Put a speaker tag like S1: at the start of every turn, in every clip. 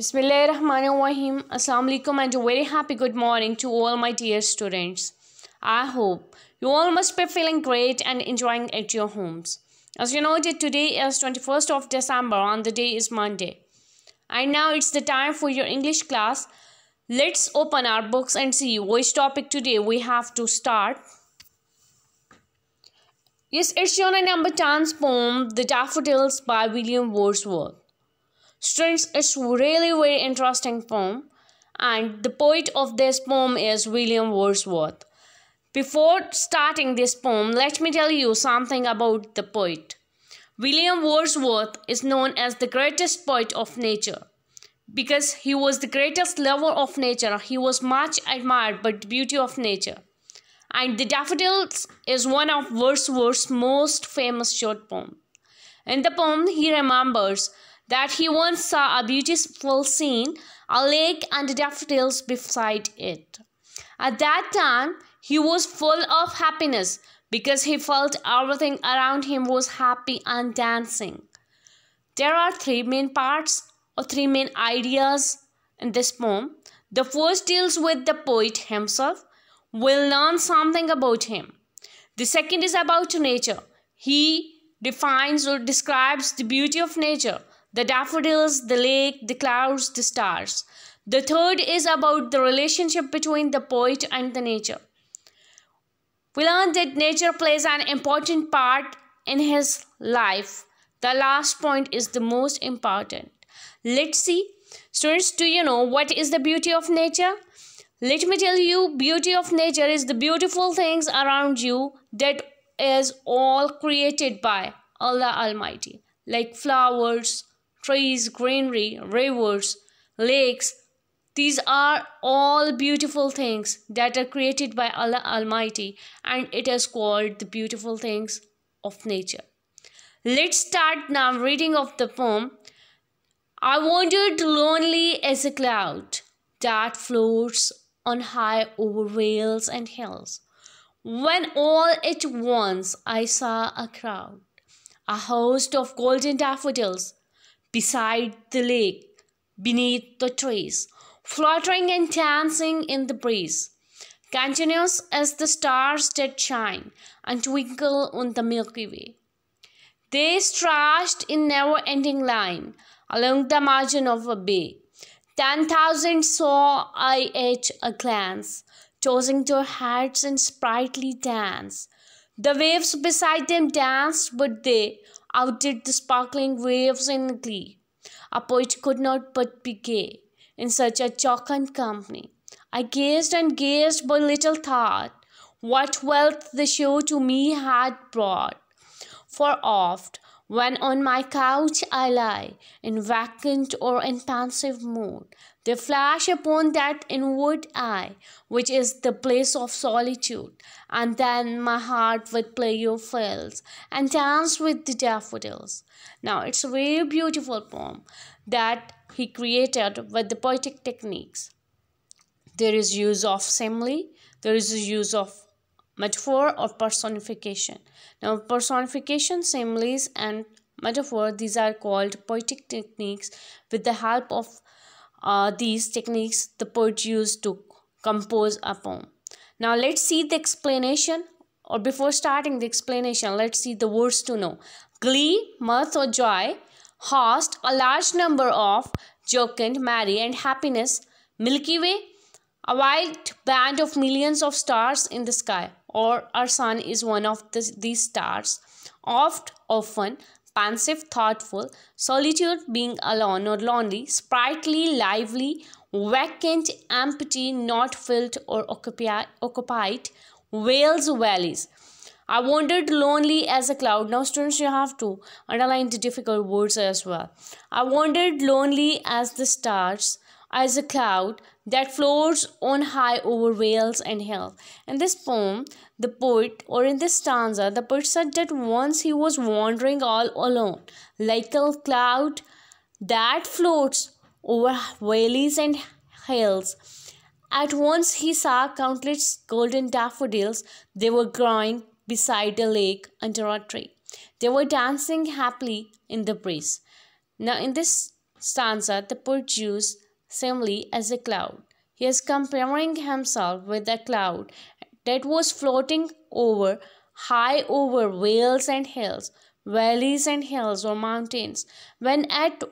S1: Bismillahirrahmanirrahim. Assalamu alaikum and a very happy good morning to all my dear students. I hope you all must be feeling great and enjoying at your homes. As you know, today is 21st of December and the day is Monday. And now it's the time for your English class. Let's open our books and see which topic today we have to start. Yes, it's your number 10's poem, The Daffodils by William Wordsworth. Students, it's really very interesting poem and the poet of this poem is William Wordsworth. Before starting this poem, let me tell you something about the poet. William Wordsworth is known as the greatest poet of nature. Because he was the greatest lover of nature, he was much admired by the beauty of nature. And The Daffodils is one of Wordsworth's most famous short poems. In the poem, he remembers that he once saw a beautiful scene, a lake and daffodils beside it. At that time, he was full of happiness because he felt everything around him was happy and dancing. There are three main parts or three main ideas in this poem. The first deals with the poet himself. We'll learn something about him. The second is about nature. He defines or describes the beauty of nature the daffodils, the lake, the clouds, the stars. The third is about the relationship between the poet and the nature. We learn that nature plays an important part in his life. The last point is the most important. Let's see. Students, do you know what is the beauty of nature? Let me tell you, beauty of nature is the beautiful things around you that is all created by Allah Almighty. Like flowers, trees, greenery, rivers, lakes. These are all beautiful things that are created by Allah Almighty and it is called the beautiful things of nature. Let's start now reading of the poem. I wandered lonely as a cloud that floats on high over vales and hills. When all at once I saw a crowd, a host of golden daffodils beside the lake, beneath the trees, fluttering and dancing in the breeze. Continuous as the stars that shine and twinkle on the Milky Way. They stretched in never ending line along the margin of a bay. Ten thousand saw I at a glance, tossing their heads in sprightly dance the waves beside them danced, but they outdid the sparkling waves in glee. A poet could not but be gay in such a jocund company. I gazed and gazed, but little thought what wealth the show to me had brought. For oft, when on my couch I lie, in vacant or in pensive mood, they flash upon that inward eye, which is the place of solitude, and then my heart with pleasure fills and dance with the daffodils. Now it's a very beautiful poem that he created with the poetic techniques. There is use of simile, there is use of metaphor or personification. Now personification, similes and metaphor, these are called poetic techniques with the help of uh, these techniques the poet used to compose a poem. Now let's see the explanation or before starting the explanation, let's see the words to know. Glee, mirth or joy, host a large number of, jocund, merry and happiness, Milky Way, a wide band of millions of stars in the sky or our sun is one of the, these stars. Oft, often, pensive, thoughtful, solitude, being alone or lonely, sprightly, lively, vacant, empty, not filled or occupied, Wales, valleys. I wandered lonely as a cloud. Now, students, you have to underline the difficult words as well. I wandered lonely as the stars. As a cloud that floats on high over vales and hills. In this poem, the poet, or in this stanza, the poet said that once he was wandering all alone, like a cloud that floats over valleys and hills. At once he saw countless golden daffodils. They were growing beside a lake under a tree. They were dancing happily in the breeze. Now, in this stanza, the poet used similarly as a cloud. He is comparing himself with a cloud that was floating over, high over vales and hills, valleys and hills or mountains. When at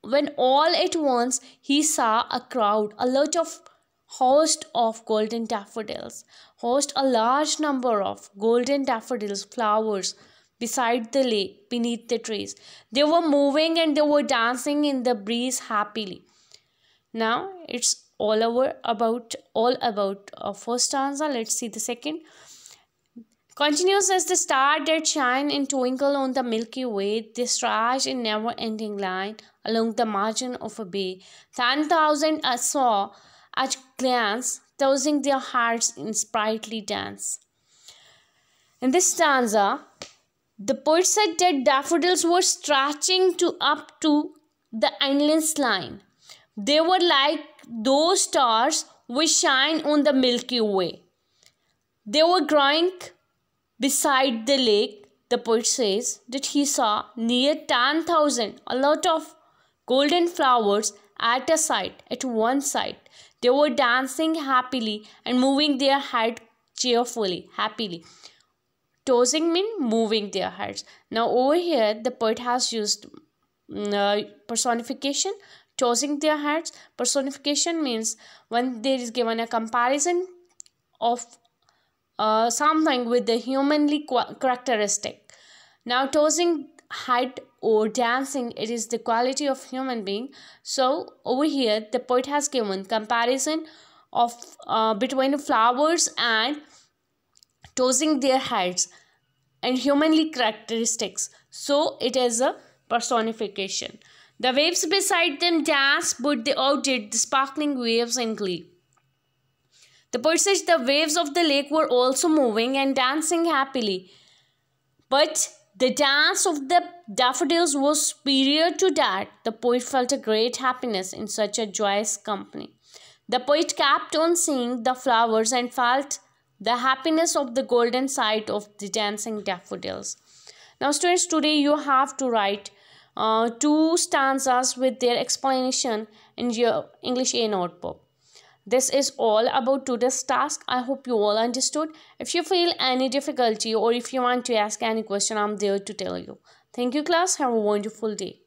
S1: when all at once he saw a crowd, a lot of host of golden daffodils, host a large number of golden daffodils flowers beside the lake beneath the trees. They were moving and they were dancing in the breeze happily now it's all over about all about uh, first stanza let's see the second Continuous as the star that shine and twinkle on the milky way they stretch in never ending line along the margin of a bay ten thousand i uh, saw at glance tossing their hearts in sprightly dance in this stanza the poet said that daffodils were stretching to up to the endless line they were like those stars which shine on the Milky Way. They were growing beside the lake. The poet says that he saw near 10,000, a lot of golden flowers at a sight. at one side. They were dancing happily and moving their head cheerfully, happily. Tossing means moving their heads. Now over here, the poet has used mm, uh, personification tossing their heads. Personification means when there is given a comparison of uh, something with the humanly characteristic. Now, tossing head or dancing, it is the quality of human being. So, over here, the poet has given comparison of uh, between flowers and tossing their heads and humanly characteristics. So, it is a personification. The waves beside them danced, but they outdid the sparkling waves in glee. The said the waves of the lake were also moving and dancing happily. But the dance of the daffodils was superior to that. The poet felt a great happiness in such a joyous company. The poet kept on seeing the flowers and felt the happiness of the golden sight of the dancing daffodils. Now, students, today you have to write uh, two stanzas with their explanation in your English A notebook. This is all about today's task. I hope you all understood. If you feel any difficulty or if you want to ask any question, I'm there to tell you. Thank you class. Have a wonderful day.